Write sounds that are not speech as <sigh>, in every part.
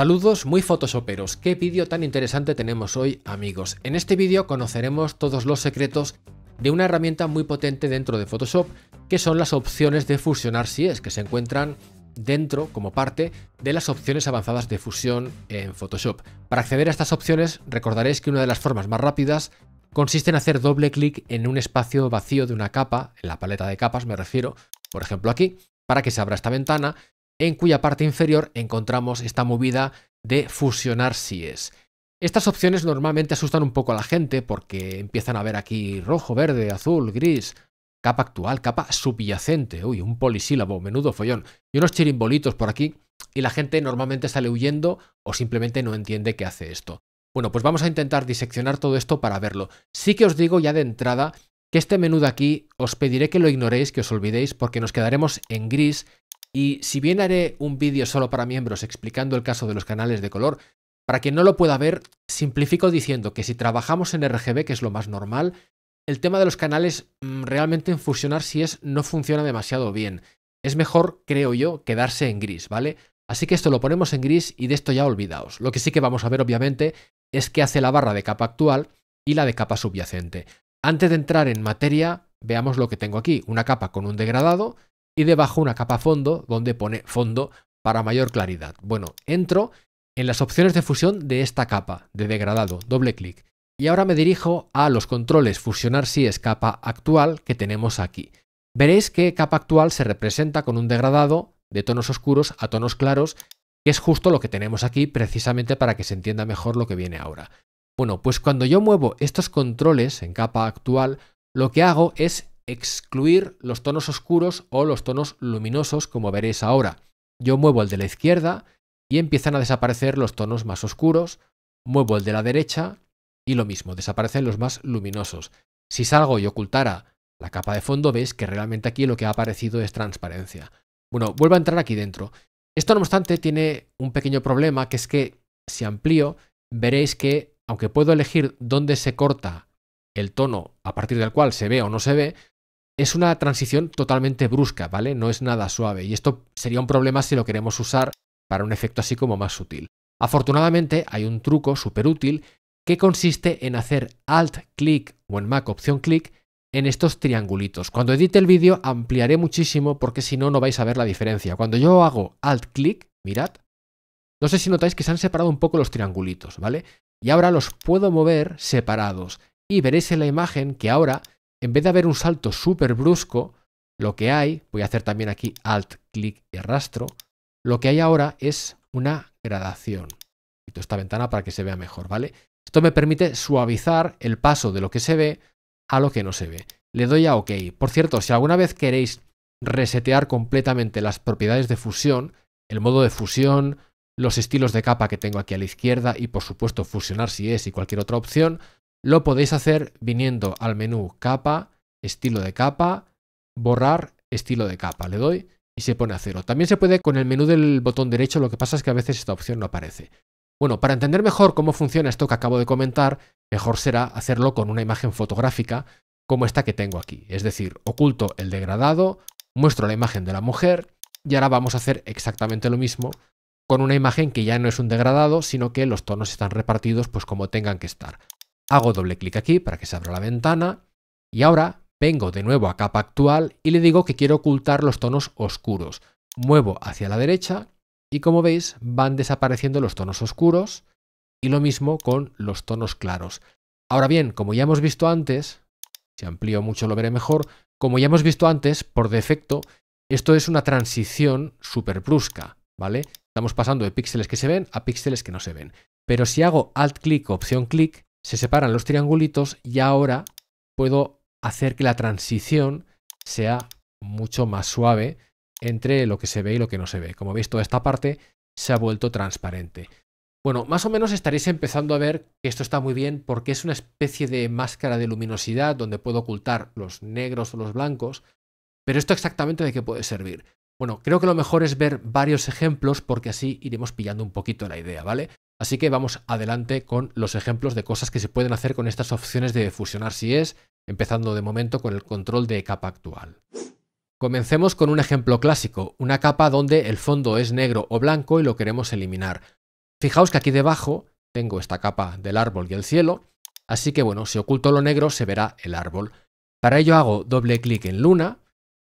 Saludos muy photoshoperos, qué vídeo tan interesante tenemos hoy amigos. En este vídeo conoceremos todos los secretos de una herramienta muy potente dentro de Photoshop, que son las opciones de fusionar si es, que se encuentran dentro como parte de las opciones avanzadas de fusión en Photoshop. Para acceder a estas opciones recordaréis que una de las formas más rápidas consiste en hacer doble clic en un espacio vacío de una capa, en la paleta de capas me refiero, por ejemplo aquí, para que se abra esta ventana en cuya parte inferior encontramos esta movida de fusionar si es. Estas opciones normalmente asustan un poco a la gente porque empiezan a ver aquí rojo, verde, azul, gris, capa actual, capa subyacente, uy, un polisílabo, menudo follón, y unos chirimbolitos por aquí, y la gente normalmente sale huyendo o simplemente no entiende qué hace esto. Bueno, pues vamos a intentar diseccionar todo esto para verlo. Sí que os digo ya de entrada que este menú de aquí os pediré que lo ignoréis, que os olvidéis, porque nos quedaremos en gris y si bien haré un vídeo solo para miembros explicando el caso de los canales de color, para quien no lo pueda ver, simplifico diciendo que si trabajamos en RGB, que es lo más normal, el tema de los canales mm, realmente en fusionar si es no funciona demasiado bien. Es mejor, creo yo, quedarse en gris, ¿vale? Así que esto lo ponemos en gris y de esto ya olvidaos. Lo que sí que vamos a ver, obviamente, es que hace la barra de capa actual y la de capa subyacente. Antes de entrar en materia, veamos lo que tengo aquí. Una capa con un degradado y debajo una capa fondo donde pone fondo para mayor claridad. Bueno, entro en las opciones de fusión de esta capa de degradado, doble clic. Y ahora me dirijo a los controles fusionar si es capa actual que tenemos aquí. Veréis que capa actual se representa con un degradado de tonos oscuros a tonos claros, que es justo lo que tenemos aquí precisamente para que se entienda mejor lo que viene ahora. Bueno, pues cuando yo muevo estos controles en capa actual, lo que hago es excluir los tonos oscuros o los tonos luminosos, como veréis ahora. Yo muevo el de la izquierda y empiezan a desaparecer los tonos más oscuros, muevo el de la derecha y lo mismo, desaparecen los más luminosos. Si salgo y ocultara la capa de fondo, veis que realmente aquí lo que ha aparecido es transparencia. Bueno, vuelvo a entrar aquí dentro. Esto, no obstante, tiene un pequeño problema, que es que si amplío, veréis que, aunque puedo elegir dónde se corta el tono a partir del cual se ve o no se ve, es una transición totalmente brusca, ¿vale? No es nada suave y esto sería un problema si lo queremos usar para un efecto así como más sutil. Afortunadamente hay un truco súper útil que consiste en hacer alt click o en Mac opción clic en estos triangulitos. Cuando edite el vídeo ampliaré muchísimo porque si no no vais a ver la diferencia. Cuando yo hago alt click mirad, no sé si notáis que se han separado un poco los triangulitos, ¿vale? Y ahora los puedo mover separados y veréis en la imagen que ahora en vez de haber un salto súper brusco, lo que hay, voy a hacer también aquí alt, clic y arrastro, lo que hay ahora es una gradación. Quito esta ventana para que se vea mejor, ¿vale? Esto me permite suavizar el paso de lo que se ve a lo que no se ve. Le doy a OK. Por cierto, si alguna vez queréis resetear completamente las propiedades de fusión, el modo de fusión, los estilos de capa que tengo aquí a la izquierda y por supuesto fusionar si es y cualquier otra opción, lo podéis hacer viniendo al menú capa, estilo de capa, borrar estilo de capa. Le doy y se pone a cero. También se puede con el menú del botón derecho, lo que pasa es que a veces esta opción no aparece. Bueno, para entender mejor cómo funciona esto que acabo de comentar, mejor será hacerlo con una imagen fotográfica como esta que tengo aquí. Es decir, oculto el degradado, muestro la imagen de la mujer y ahora vamos a hacer exactamente lo mismo con una imagen que ya no es un degradado, sino que los tonos están repartidos pues como tengan que estar. Hago doble clic aquí para que se abra la ventana y ahora vengo de nuevo a capa actual y le digo que quiero ocultar los tonos oscuros. Muevo hacia la derecha y como veis van desapareciendo los tonos oscuros y lo mismo con los tonos claros. Ahora bien, como ya hemos visto antes, si amplío mucho lo veré mejor, como ya hemos visto antes, por defecto, esto es una transición súper brusca, ¿vale? Estamos pasando de píxeles que se ven a píxeles que no se ven. Pero si hago alt clic opción clic, se separan los triangulitos y ahora puedo hacer que la transición sea mucho más suave entre lo que se ve y lo que no se ve. Como veis, toda esta parte se ha vuelto transparente. Bueno, más o menos estaréis empezando a ver que esto está muy bien porque es una especie de máscara de luminosidad donde puedo ocultar los negros o los blancos, pero esto exactamente de qué puede servir. Bueno, creo que lo mejor es ver varios ejemplos porque así iremos pillando un poquito la idea, ¿vale? Así que vamos adelante con los ejemplos de cosas que se pueden hacer con estas opciones de fusionar si es, empezando de momento con el control de capa actual. Comencemos con un ejemplo clásico, una capa donde el fondo es negro o blanco y lo queremos eliminar. Fijaos que aquí debajo tengo esta capa del árbol y el cielo, así que bueno, si oculto lo negro se verá el árbol. Para ello hago doble clic en luna,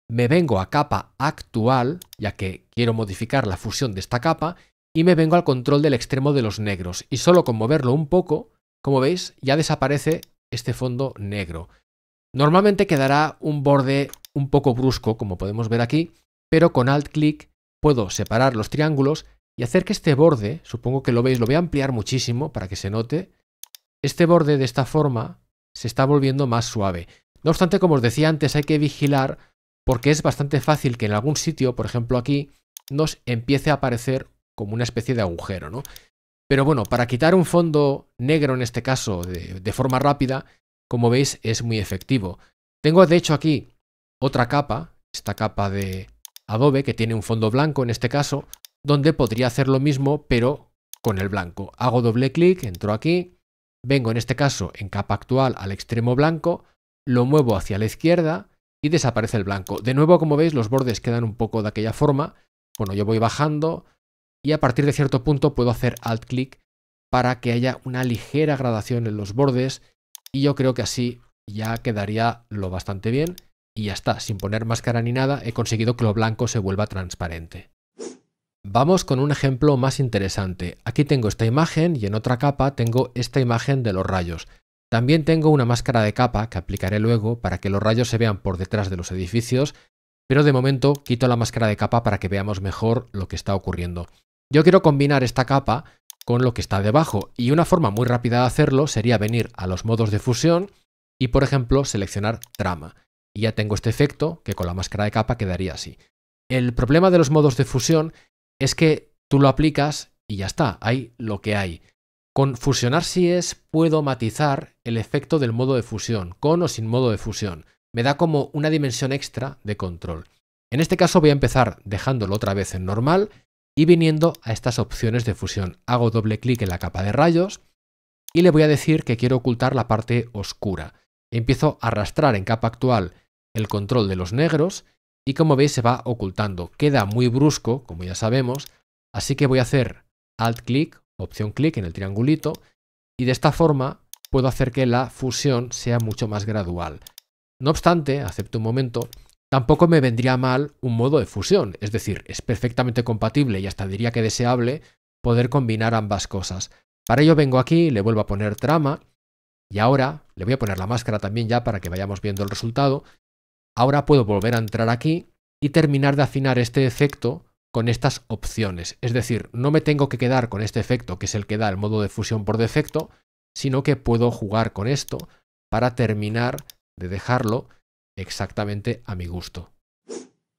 me vengo a capa actual, ya que quiero modificar la fusión de esta capa, y me vengo al control del extremo de los negros. Y solo con moverlo un poco, como veis, ya desaparece este fondo negro. Normalmente quedará un borde un poco brusco, como podemos ver aquí, pero con alt click puedo separar los triángulos y hacer que este borde, supongo que lo veis, lo voy a ampliar muchísimo para que se note, este borde de esta forma se está volviendo más suave. No obstante, como os decía antes, hay que vigilar porque es bastante fácil que en algún sitio, por ejemplo aquí, nos empiece a aparecer como una especie de agujero, ¿no? Pero bueno, para quitar un fondo negro en este caso de, de forma rápida, como veis es muy efectivo. Tengo de hecho aquí otra capa, esta capa de Adobe que tiene un fondo blanco en este caso, donde podría hacer lo mismo pero con el blanco. Hago doble clic, entro aquí, vengo en este caso en capa actual al extremo blanco, lo muevo hacia la izquierda y desaparece el blanco. De nuevo, como veis, los bordes quedan un poco de aquella forma. Bueno, yo voy bajando, y a partir de cierto punto puedo hacer alt click para que haya una ligera gradación en los bordes y yo creo que así ya quedaría lo bastante bien y ya está, sin poner máscara ni nada he conseguido que lo blanco se vuelva transparente. Vamos con un ejemplo más interesante. Aquí tengo esta imagen y en otra capa tengo esta imagen de los rayos. También tengo una máscara de capa que aplicaré luego para que los rayos se vean por detrás de los edificios, pero de momento quito la máscara de capa para que veamos mejor lo que está ocurriendo. Yo quiero combinar esta capa con lo que está debajo y una forma muy rápida de hacerlo sería venir a los modos de fusión y por ejemplo seleccionar trama. Y ya tengo este efecto que con la máscara de capa quedaría así. El problema de los modos de fusión es que tú lo aplicas y ya está, hay lo que hay. Con fusionar si es puedo matizar el efecto del modo de fusión, con o sin modo de fusión. Me da como una dimensión extra de control. En este caso voy a empezar dejándolo otra vez en normal y viniendo a estas opciones de fusión. Hago doble clic en la capa de rayos y le voy a decir que quiero ocultar la parte oscura. Empiezo a arrastrar en capa actual el control de los negros y como veis se va ocultando. Queda muy brusco, como ya sabemos, así que voy a hacer alt clic, opción clic en el triangulito y de esta forma puedo hacer que la fusión sea mucho más gradual. No obstante, acepto un momento, tampoco me vendría mal un modo de fusión, es decir, es perfectamente compatible y hasta diría que deseable poder combinar ambas cosas. Para ello vengo aquí, le vuelvo a poner trama y ahora le voy a poner la máscara también ya para que vayamos viendo el resultado. Ahora puedo volver a entrar aquí y terminar de afinar este efecto con estas opciones. Es decir, no me tengo que quedar con este efecto que es el que da el modo de fusión por defecto, sino que puedo jugar con esto para terminar de dejarlo exactamente a mi gusto.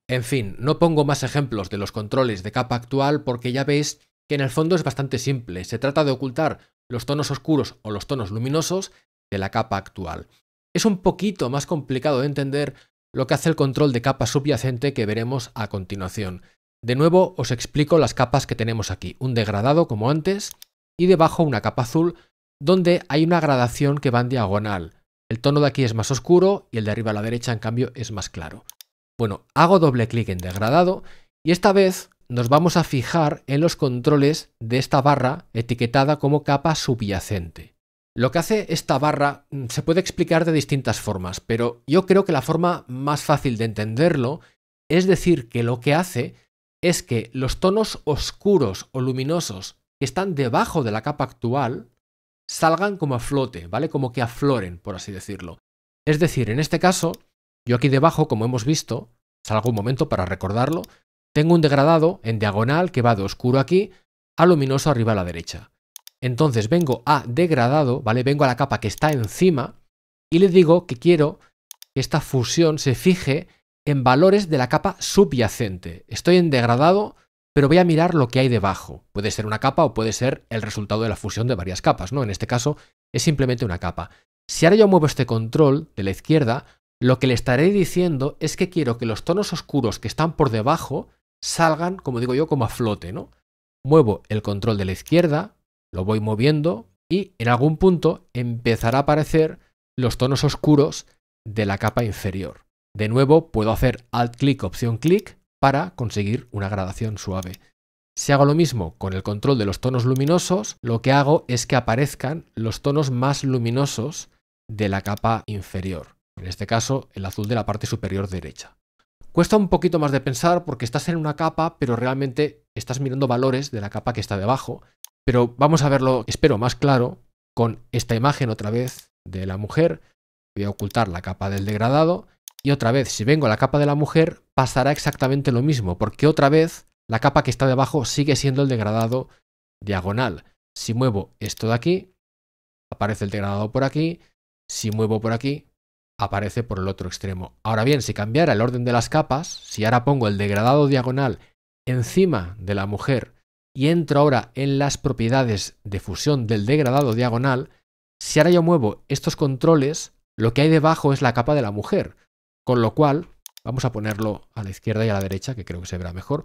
En fin, no pongo más ejemplos de los controles de capa actual porque ya veis que en el fondo es bastante simple. Se trata de ocultar los tonos oscuros o los tonos luminosos de la capa actual. Es un poquito más complicado de entender lo que hace el control de capa subyacente que veremos a continuación. De nuevo os explico las capas que tenemos aquí. Un degradado como antes y debajo una capa azul donde hay una gradación que va en diagonal. El tono de aquí es más oscuro y el de arriba a la derecha, en cambio, es más claro. Bueno, hago doble clic en degradado y esta vez nos vamos a fijar en los controles de esta barra etiquetada como capa subyacente. Lo que hace esta barra mm, se puede explicar de distintas formas, pero yo creo que la forma más fácil de entenderlo es decir que lo que hace es que los tonos oscuros o luminosos que están debajo de la capa actual salgan como a flote, ¿vale? Como que afloren, por así decirlo. Es decir, en este caso, yo aquí debajo, como hemos visto, salgo un momento para recordarlo, tengo un degradado en diagonal que va de oscuro aquí a luminoso arriba a la derecha. Entonces vengo a degradado, ¿vale? Vengo a la capa que está encima y le digo que quiero que esta fusión se fije en valores de la capa subyacente. Estoy en degradado, pero voy a mirar lo que hay debajo. Puede ser una capa o puede ser el resultado de la fusión de varias capas, ¿no? En este caso es simplemente una capa. Si ahora yo muevo este control de la izquierda, lo que le estaré diciendo es que quiero que los tonos oscuros que están por debajo salgan, como digo yo, como a flote, ¿no? Muevo el control de la izquierda, lo voy moviendo y en algún punto empezará a aparecer los tonos oscuros de la capa inferior. De nuevo, puedo hacer alt click opción click para conseguir una gradación suave. Si hago lo mismo con el control de los tonos luminosos, lo que hago es que aparezcan los tonos más luminosos de la capa inferior, en este caso el azul de la parte superior derecha. Cuesta un poquito más de pensar porque estás en una capa, pero realmente estás mirando valores de la capa que está debajo, pero vamos a verlo, espero, más claro con esta imagen otra vez de la mujer. Voy a ocultar la capa del degradado y otra vez, si vengo a la capa de la mujer, pasará exactamente lo mismo, porque otra vez la capa que está debajo sigue siendo el degradado diagonal. Si muevo esto de aquí, aparece el degradado por aquí. Si muevo por aquí, aparece por el otro extremo. Ahora bien, si cambiara el orden de las capas, si ahora pongo el degradado diagonal encima de la mujer y entro ahora en las propiedades de fusión del degradado diagonal, si ahora yo muevo estos controles, lo que hay debajo es la capa de la mujer. Con lo cual, vamos a ponerlo a la izquierda y a la derecha, que creo que se verá mejor.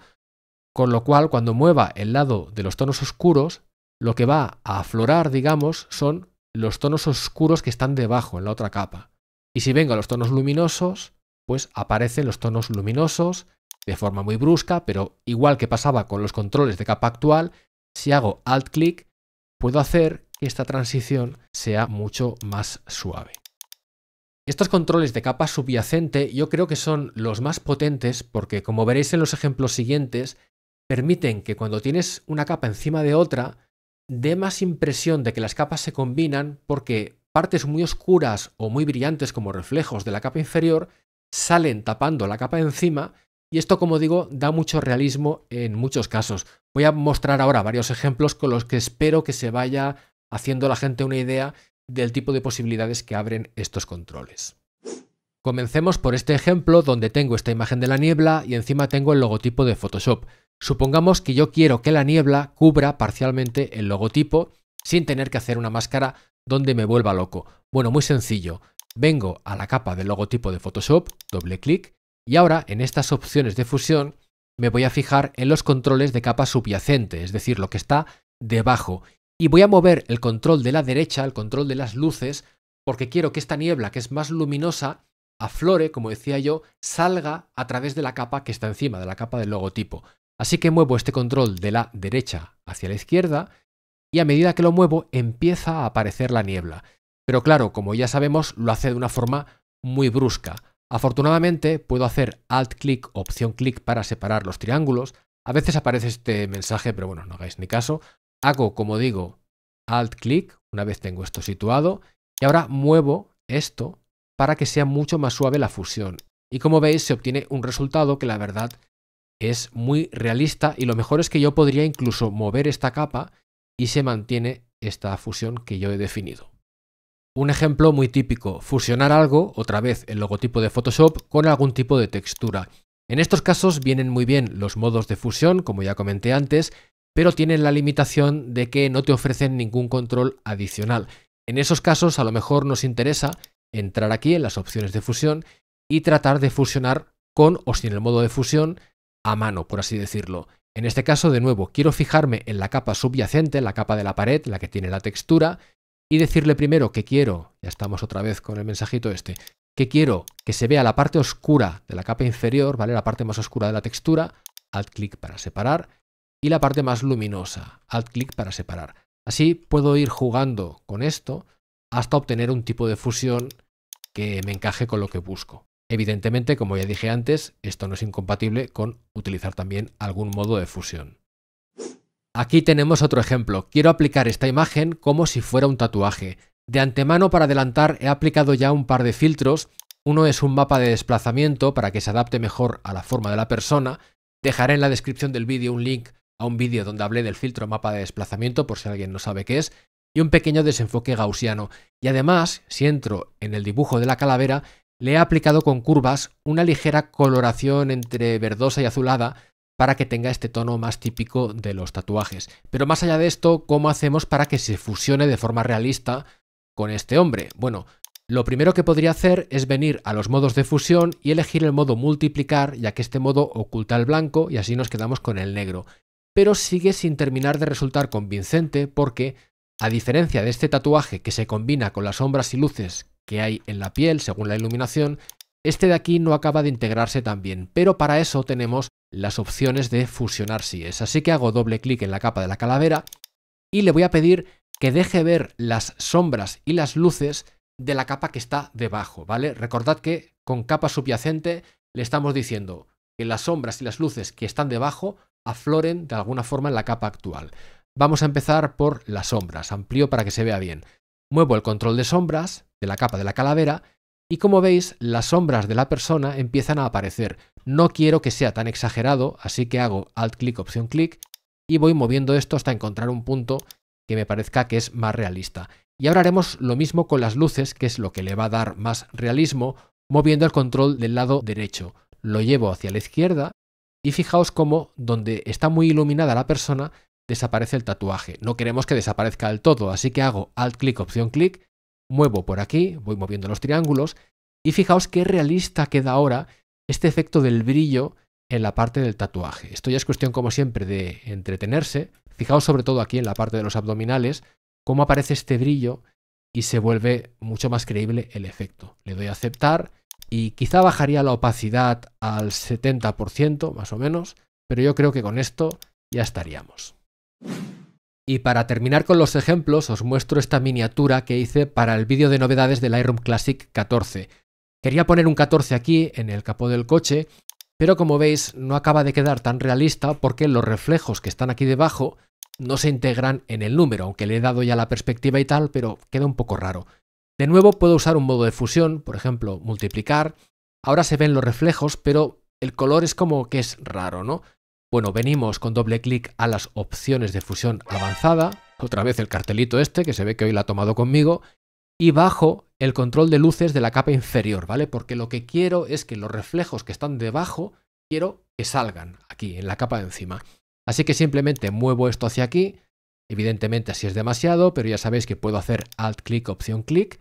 Con lo cual, cuando mueva el lado de los tonos oscuros, lo que va a aflorar, digamos, son los tonos oscuros que están debajo, en la otra capa. Y si vengo a los tonos luminosos, pues aparecen los tonos luminosos de forma muy brusca, pero igual que pasaba con los controles de capa actual, si hago alt clic, puedo hacer que esta transición sea mucho más suave. Estos controles de capa subyacente yo creo que son los más potentes porque, como veréis en los ejemplos siguientes, permiten que cuando tienes una capa encima de otra, dé más impresión de que las capas se combinan porque partes muy oscuras o muy brillantes como reflejos de la capa inferior salen tapando la capa encima y esto, como digo, da mucho realismo en muchos casos. Voy a mostrar ahora varios ejemplos con los que espero que se vaya haciendo la gente una idea del tipo de posibilidades que abren estos controles. Comencemos por este ejemplo donde tengo esta imagen de la niebla y encima tengo el logotipo de Photoshop. Supongamos que yo quiero que la niebla cubra parcialmente el logotipo sin tener que hacer una máscara donde me vuelva loco. Bueno, muy sencillo. Vengo a la capa del logotipo de Photoshop, doble clic, y ahora en estas opciones de fusión me voy a fijar en los controles de capa subyacente, es decir, lo que está debajo, y voy a mover el control de la derecha, el control de las luces, porque quiero que esta niebla, que es más luminosa, aflore, como decía yo, salga a través de la capa que está encima, de la capa del logotipo. Así que muevo este control de la derecha hacia la izquierda y a medida que lo muevo empieza a aparecer la niebla. Pero claro, como ya sabemos, lo hace de una forma muy brusca. Afortunadamente puedo hacer alt click opción clic para separar los triángulos. A veces aparece este mensaje, pero bueno, no hagáis ni caso. Hago, como digo, alt click una vez tengo esto situado y ahora muevo esto para que sea mucho más suave la fusión. Y como veis se obtiene un resultado que la verdad es muy realista y lo mejor es que yo podría incluso mover esta capa y se mantiene esta fusión que yo he definido. Un ejemplo muy típico, fusionar algo, otra vez el logotipo de Photoshop, con algún tipo de textura. En estos casos vienen muy bien los modos de fusión, como ya comenté antes, pero tienen la limitación de que no te ofrecen ningún control adicional. En esos casos a lo mejor nos interesa entrar aquí en las opciones de fusión y tratar de fusionar con o sin el modo de fusión a mano, por así decirlo. En este caso, de nuevo, quiero fijarme en la capa subyacente, la capa de la pared, la que tiene la textura, y decirle primero que quiero, ya estamos otra vez con el mensajito este, que quiero que se vea la parte oscura de la capa inferior, ¿vale? La parte más oscura de la textura, alt clic para separar, y la parte más luminosa. Alt clic para separar. Así puedo ir jugando con esto hasta obtener un tipo de fusión que me encaje con lo que busco. Evidentemente, como ya dije antes, esto no es incompatible con utilizar también algún modo de fusión. Aquí tenemos otro ejemplo. Quiero aplicar esta imagen como si fuera un tatuaje. De antemano para adelantar he aplicado ya un par de filtros. Uno es un mapa de desplazamiento para que se adapte mejor a la forma de la persona. Dejaré en la descripción del vídeo un link a un vídeo donde hablé del filtro mapa de desplazamiento, por si alguien no sabe qué es, y un pequeño desenfoque gaussiano. Y además, si entro en el dibujo de la calavera, le he aplicado con curvas una ligera coloración entre verdosa y azulada para que tenga este tono más típico de los tatuajes. Pero más allá de esto, ¿cómo hacemos para que se fusione de forma realista con este hombre? Bueno, lo primero que podría hacer es venir a los modos de fusión y elegir el modo multiplicar, ya que este modo oculta el blanco y así nos quedamos con el negro pero sigue sin terminar de resultar convincente porque, a diferencia de este tatuaje que se combina con las sombras y luces que hay en la piel según la iluminación, este de aquí no acaba de integrarse tan bien, pero para eso tenemos las opciones de fusionar si es. Así que hago doble clic en la capa de la calavera y le voy a pedir que deje ver las sombras y las luces de la capa que está debajo, ¿vale? Recordad que con capa subyacente le estamos diciendo que las sombras y las luces que están debajo afloren de alguna forma en la capa actual. Vamos a empezar por las sombras, amplío para que se vea bien. Muevo el control de sombras de la capa de la calavera y como veis las sombras de la persona empiezan a aparecer. No quiero que sea tan exagerado, así que hago alt clic, opción clic y voy moviendo esto hasta encontrar un punto que me parezca que es más realista. Y ahora haremos lo mismo con las luces, que es lo que le va a dar más realismo, moviendo el control del lado derecho. Lo llevo hacia la izquierda y fijaos cómo donde está muy iluminada la persona desaparece el tatuaje. No queremos que desaparezca del todo, así que hago alt clic, opción clic, muevo por aquí, voy moviendo los triángulos y fijaos qué realista queda ahora este efecto del brillo en la parte del tatuaje. Esto ya es cuestión, como siempre, de entretenerse. Fijaos sobre todo aquí en la parte de los abdominales, cómo aparece este brillo y se vuelve mucho más creíble el efecto. Le doy a aceptar y quizá bajaría la opacidad al 70% más o menos, pero yo creo que con esto ya estaríamos. Y para terminar con los ejemplos, os muestro esta miniatura que hice para el vídeo de novedades del Iron Classic 14. Quería poner un 14 aquí, en el capó del coche, pero como veis no acaba de quedar tan realista porque los reflejos que están aquí debajo no se integran en el número, aunque le he dado ya la perspectiva y tal, pero queda un poco raro. De nuevo puedo usar un modo de fusión, por ejemplo, multiplicar. Ahora se ven los reflejos, pero el color es como que es raro, ¿no? Bueno, venimos con doble clic a las opciones de fusión avanzada, otra vez el cartelito este, que se ve que hoy la ha tomado conmigo, y bajo el control de luces de la capa inferior, ¿vale? Porque lo que quiero es que los reflejos que están debajo, quiero que salgan aquí, en la capa de encima. Así que simplemente muevo esto hacia aquí, evidentemente así es demasiado, pero ya sabéis que puedo hacer alt clic, opción clic,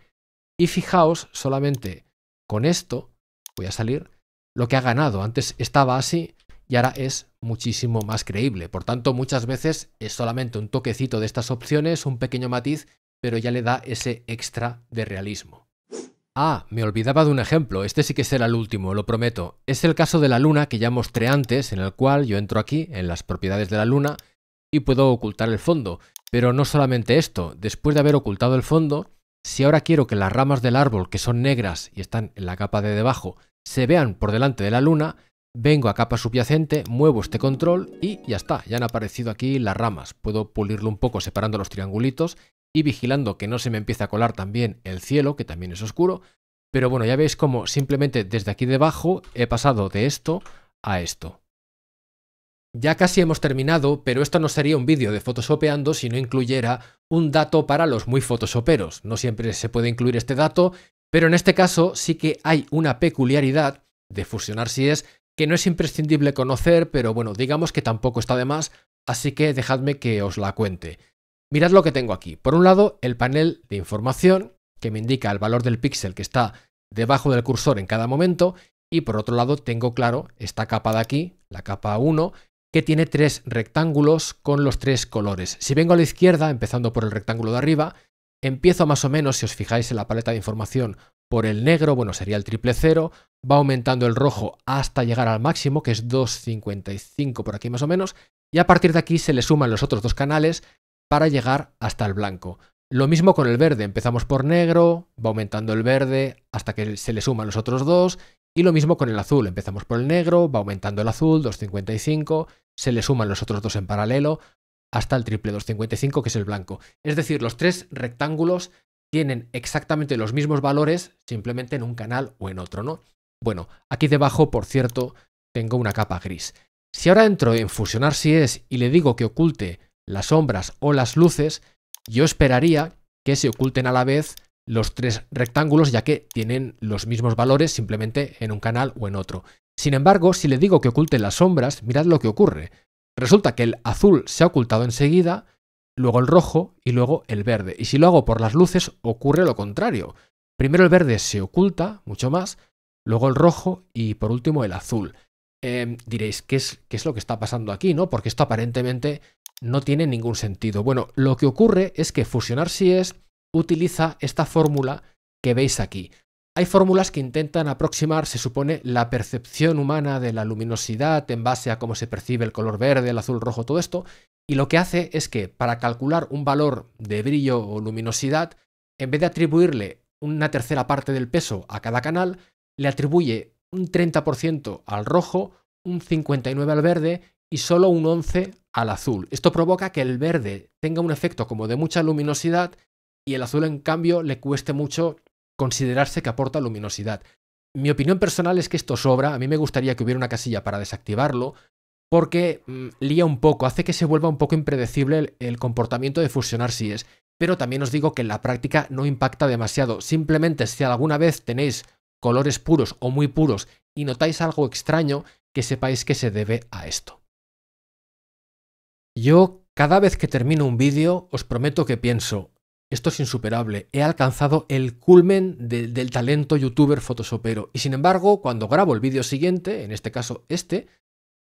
y fijaos solamente con esto, voy a salir, lo que ha ganado. Antes estaba así y ahora es muchísimo más creíble. Por tanto, muchas veces es solamente un toquecito de estas opciones, un pequeño matiz, pero ya le da ese extra de realismo. Ah, me olvidaba de un ejemplo, este sí que será el último, lo prometo. Es el caso de la luna que ya mostré antes, en el cual yo entro aquí, en las propiedades de la luna, y puedo ocultar el fondo. Pero no solamente esto, después de haber ocultado el fondo, si ahora quiero que las ramas del árbol, que son negras y están en la capa de debajo, se vean por delante de la luna, vengo a capa subyacente, muevo este control y ya está, ya han aparecido aquí las ramas. Puedo pulirlo un poco separando los triangulitos y vigilando que no se me empiece a colar también el cielo, que también es oscuro. Pero bueno, ya veis como simplemente desde aquí debajo he pasado de esto a esto. Ya casi hemos terminado, pero esto no sería un vídeo de photoshopeando si no incluyera un dato para los muy photoshoperos. No siempre se puede incluir este dato, pero en este caso sí que hay una peculiaridad de fusionar si es que no es imprescindible conocer, pero bueno, digamos que tampoco está de más, así que dejadme que os la cuente. Mirad lo que tengo aquí. Por un lado, el panel de información que me indica el valor del píxel que está debajo del cursor en cada momento y por otro lado tengo claro esta capa de aquí, la capa 1, que tiene tres rectángulos con los tres colores. Si vengo a la izquierda, empezando por el rectángulo de arriba, empiezo más o menos, si os fijáis en la paleta de información, por el negro, bueno, sería el triple cero, va aumentando el rojo hasta llegar al máximo, que es 2.55 por aquí más o menos, y a partir de aquí se le suman los otros dos canales para llegar hasta el blanco. Lo mismo con el verde, empezamos por negro, va aumentando el verde hasta que se le suman los otros dos y lo mismo con el azul, empezamos por el negro, va aumentando el azul, 255, se le suman los otros dos en paralelo, hasta el triple 255, que es el blanco. Es decir, los tres rectángulos tienen exactamente los mismos valores, simplemente en un canal o en otro, ¿no? Bueno, aquí debajo, por cierto, tengo una capa gris. Si ahora entro en fusionar si es y le digo que oculte las sombras o las luces, yo esperaría que se oculten a la vez los tres rectángulos ya que tienen los mismos valores simplemente en un canal o en otro. Sin embargo, si le digo que oculte las sombras, mirad lo que ocurre. Resulta que el azul se ha ocultado enseguida, luego el rojo y luego el verde. Y si lo hago por las luces, ocurre lo contrario. Primero el verde se oculta mucho más, luego el rojo y por último el azul. Em, diréis, ¿qué es, ¿qué es lo que está pasando aquí? ¿no? Porque esto aparentemente no tiene ningún sentido. Bueno, lo que ocurre es que fusionar si es utiliza esta fórmula que veis aquí. Hay fórmulas que intentan aproximar, se supone, la percepción humana de la luminosidad en base a cómo se percibe el color verde, el azul, rojo, todo esto, y lo que hace es que para calcular un valor de brillo o luminosidad, en vez de atribuirle una tercera parte del peso a cada canal, le atribuye un 30% al rojo, un 59% al verde y solo un 11% al azul. Esto provoca que el verde tenga un efecto como de mucha luminosidad y el azul en cambio le cueste mucho considerarse que aporta luminosidad. Mi opinión personal es que esto sobra, a mí me gustaría que hubiera una casilla para desactivarlo, porque mm, lía un poco, hace que se vuelva un poco impredecible el, el comportamiento de fusionar si es, pero también os digo que en la práctica no impacta demasiado, simplemente si alguna vez tenéis colores puros o muy puros y notáis algo extraño, que sepáis que se debe a esto. Yo cada vez que termino un vídeo os prometo que pienso, esto es insuperable. He alcanzado el culmen del talento youtuber fotosopero. Y sin embargo, cuando grabo el vídeo siguiente, en este caso este,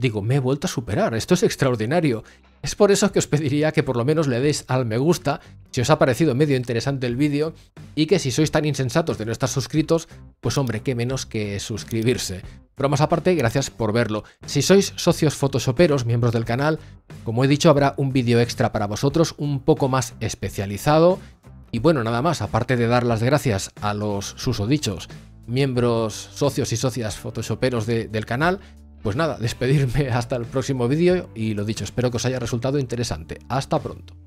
digo, me he vuelto a superar. Esto es extraordinario. Es por eso que os pediría que por lo menos le deis al me gusta si os ha parecido medio interesante el vídeo y que si sois tan insensatos de no estar suscritos, pues hombre, qué menos que suscribirse. Bromas aparte, gracias por verlo. Si sois socios fotosoperos, miembros del canal, como he dicho, habrá un vídeo extra para vosotros un poco más especializado y bueno, nada más, aparte de dar las gracias a los susodichos, miembros, socios y socias photoshoperos del canal, pues nada, <laughs> despedirme hasta el próximo vídeo y lo dicho, espero que os haya resultado interesante. Hasta pronto.